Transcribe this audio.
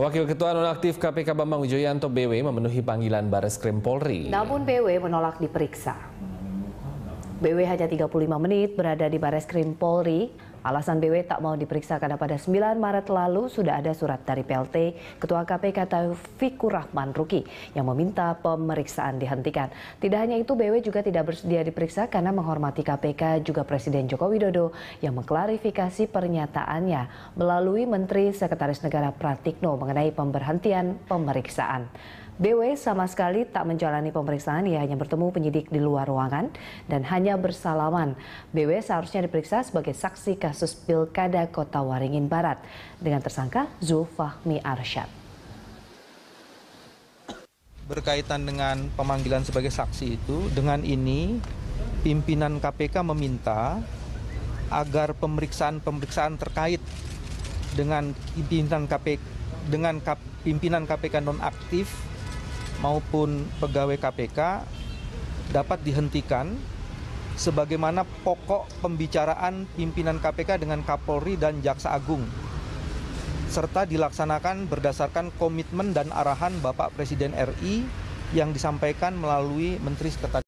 Wakil Ketua Nonaktif KPK Bambang Wijoyanto BW memenuhi panggilan Baris Krim Polri. Namun BW menolak diperiksa. BW hanya 35 menit berada di baris Krim Polri. Alasan BW tak mau diperiksa karena pada 9 Maret lalu sudah ada surat dari PLT Ketua KPK Taufikur Rahman Ruki yang meminta pemeriksaan dihentikan. Tidak hanya itu, BW juga tidak bersedia diperiksa karena menghormati KPK juga Presiden Joko Widodo yang mengklarifikasi pernyataannya melalui Menteri Sekretaris Negara Pratikno mengenai pemberhentian pemeriksaan. BW sama sekali tak menjalani pemeriksaan, ia hanya bertemu penyidik di luar ruangan dan hanya bersalaman. BW seharusnya diperiksa sebagai saksi kasus Pilkada Kota Waringin Barat dengan tersangka Zulfahmi Arsyad. Berkaitan dengan pemanggilan sebagai saksi itu, dengan ini pimpinan KPK meminta agar pemeriksaan-pemeriksaan terkait dengan pimpinan KPK dengan pimpinan KPK non aktif maupun pegawai KPK dapat dihentikan sebagaimana pokok pembicaraan pimpinan KPK dengan Kapolri dan Jaksa Agung serta dilaksanakan berdasarkan komitmen dan arahan Bapak Presiden RI yang disampaikan melalui Menteri Sekretaris